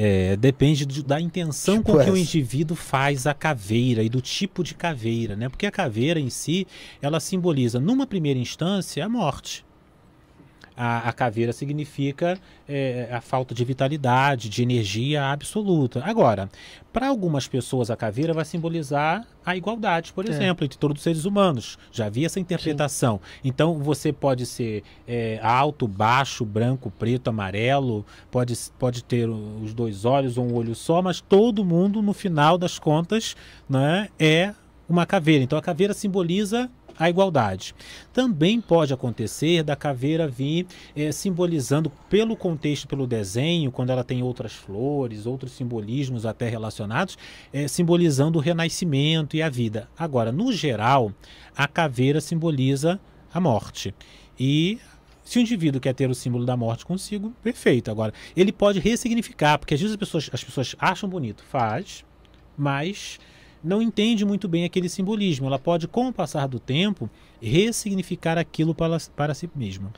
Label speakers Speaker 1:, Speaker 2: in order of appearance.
Speaker 1: É, depende do, da intenção tipo com que essa. o indivíduo faz a caveira e do tipo de caveira, né? Porque a caveira em si, ela simboliza, numa primeira instância, a morte. A, a caveira significa é, a falta de vitalidade, de energia absoluta. Agora, para algumas pessoas, a caveira vai simbolizar a igualdade, por é. exemplo, entre todos os seres humanos. Já havia essa interpretação. Sim. Então, você pode ser é, alto, baixo, branco, preto, amarelo, pode, pode ter os dois olhos ou um olho só, mas todo mundo, no final das contas, né, é uma caveira. Então, a caveira simboliza a igualdade. Também pode acontecer da caveira vir é, simbolizando, pelo contexto, pelo desenho, quando ela tem outras flores, outros simbolismos até relacionados, é, simbolizando o renascimento e a vida. Agora, no geral, a caveira simboliza a morte. E se o indivíduo quer ter o símbolo da morte consigo, perfeito. Agora, ele pode ressignificar, porque às vezes as pessoas, as pessoas acham bonito, faz, mas não entende muito bem aquele simbolismo. Ela pode, com o passar do tempo, ressignificar aquilo para, para si mesma.